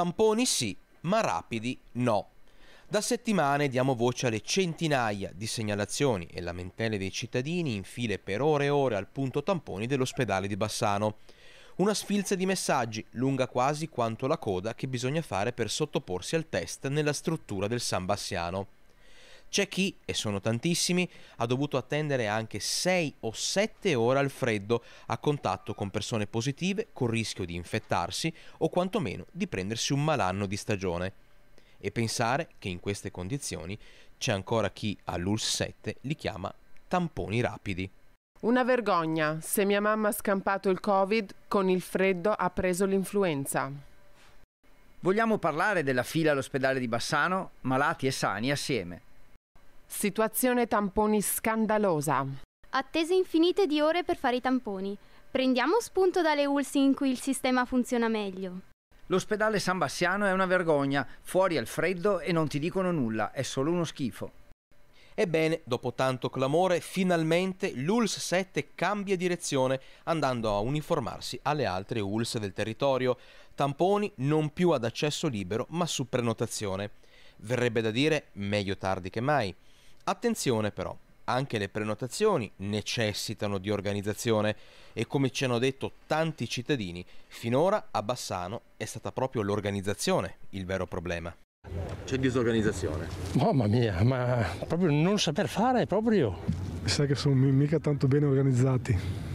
Tamponi sì, ma rapidi no. Da settimane diamo voce alle centinaia di segnalazioni e lamentele dei cittadini in file per ore e ore al punto tamponi dell'ospedale di Bassano. Una sfilza di messaggi, lunga quasi quanto la coda che bisogna fare per sottoporsi al test nella struttura del San Bassiano. C'è chi, e sono tantissimi, ha dovuto attendere anche 6 o 7 ore al freddo a contatto con persone positive con rischio di infettarsi o quantomeno di prendersi un malanno di stagione. E pensare che in queste condizioni c'è ancora chi all'ULS 7 li chiama tamponi rapidi. Una vergogna, se mia mamma ha scampato il Covid, con il freddo ha preso l'influenza. Vogliamo parlare della fila all'ospedale di Bassano, malati e sani assieme. Situazione tamponi scandalosa. Attese infinite di ore per fare i tamponi. Prendiamo spunto dalle ULSI in cui il sistema funziona meglio. L'ospedale San Bassiano è una vergogna, fuori al freddo e non ti dicono nulla, è solo uno schifo. Ebbene, dopo tanto clamore, finalmente l'ULS 7 cambia direzione, andando a uniformarsi alle altre ULS del territorio. Tamponi non più ad accesso libero, ma su prenotazione. Verrebbe da dire meglio tardi che mai. Attenzione però, anche le prenotazioni necessitano di organizzazione e come ci hanno detto tanti cittadini, finora a Bassano è stata proprio l'organizzazione il vero problema. C'è disorganizzazione. Mamma mia, ma proprio non saper fare proprio. Sai che sono mica tanto bene organizzati